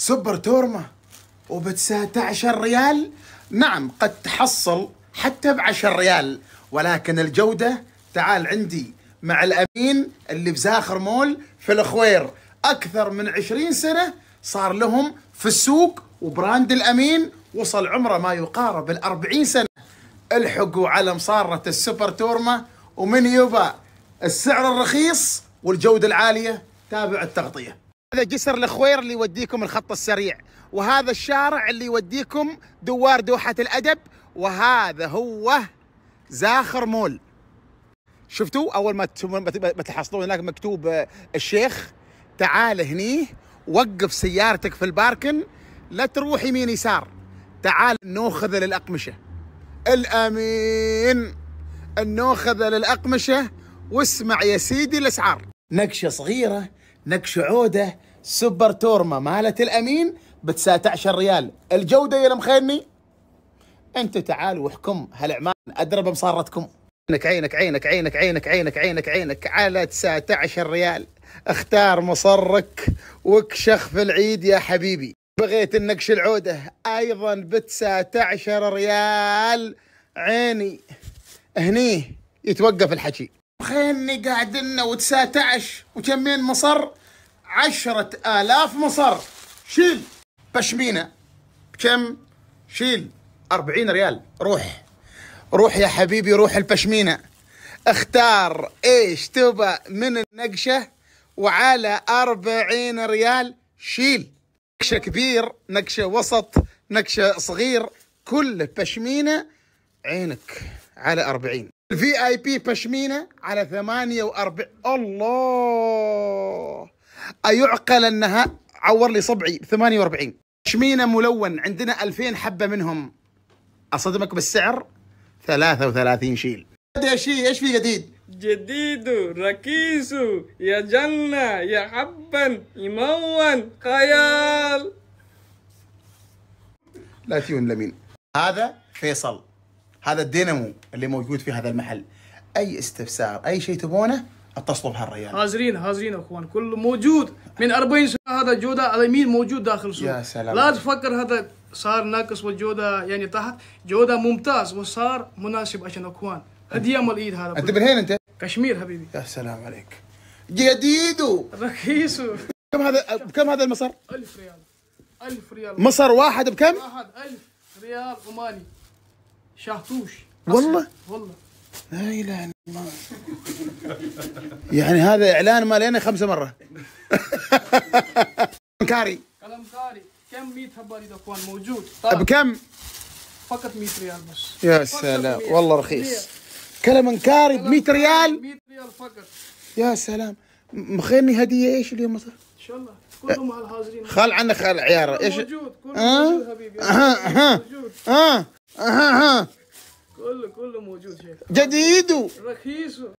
سوبر تورما وب 19 ريال نعم قد تحصل حتى ب 10 ريال ولكن الجودة تعال عندي مع الأمين اللي بزاخر مول في الخوير أكثر من 20 سنة صار لهم في السوق وبراند الأمين وصل عمره ما يقارب ال 40 سنة الحقوا على مصارة السوبر تورما ومن يبا السعر الرخيص والجودة العالية تابع التغطية هذا جسر الخوير اللي يوديكم الخط السريع وهذا الشارع اللي يوديكم دوار دوحة الأدب وهذا هو زاخر مول شفتوا أول ما تحصلون هناك مكتوب آه، الشيخ تعال هني وقف سيارتك في الباركن لا تروح يمين يسار تعال نوخذ للأقمشة الأمين نوخذ للأقمشة واسمع يا سيدي الأسعار نقشة صغيرة نقش عوده سوبر تورما مالت الامين ب 19 ريال الجوده يا المخيني انت تعال واحكم هالعمان ادرب بمصارتكم عينك عينك عينك عينك عينك عينك عينك عينك على 19 ريال اختار مصرك واكشخ في العيد يا حبيبي بغيت النقش العودة ايضا ب 19 ريال عيني هني يتوقف الحكي خيني قاعد لنا و19 وكمين مصر عشرة آلاف مصر شيل بشمينة بكم شيل أربعين ريال روح روح يا حبيبي روح البشمينة اختار ايش تبى من النقشة وعلى أربعين ريال شيل نقشة كبير نقشة وسط نقشة صغير كل بشمينة عينك على أربعين الفي اي بي بشمينه على 48 الله ايعقل انها عور لي صبعي 48 بشمينه ملون عندنا 2000 حبه منهم اصدمك بالسعر 33 شيل يا شي ايش في جديد؟ جديد ركيس يا جنة يا حبا يمون خيال لا تيون لمين هذا فيصل هذا الدينامو اللي موجود في هذا المحل اي استفسار اي شيء تبونه اتصلوا بهالريال هازرين هازرين اخوان كل موجود من 40 سنه هذا جوده على اليمين موجود داخل السوق يا سلام لا تفكر هذا صار ناقص وجوده يعني تحت جوده ممتاز وصار مناسب عشان اخوان هديه مال العيد هذا انت من هين انت؟ كشمير حبيبي يا سلام عليك جديدو رخيص كم هذا بكم هذا المصر؟ 1000 ريال 1000 ريال مصر واحد بكم؟ واحد 1000 ريال عماني شاطوش والله والله لا اله الا الله يعني هذا اعلان مالينا خمسه مره كاري كاري كم 100 هبار اذا كان موجود طبعا. بكم؟ فقط 100 ريال بس يا سلام والله رخيص كاري ب 100 ريال 100 ريال فقط يا سلام مخيرني هديه ايش اليوم مصر؟ ان شاء الله كلهم على خل عنك خل عياره ايش؟ موجود كلهم موجود حبيبي ها ها ها كله كله موجود شيخ جديد رخيص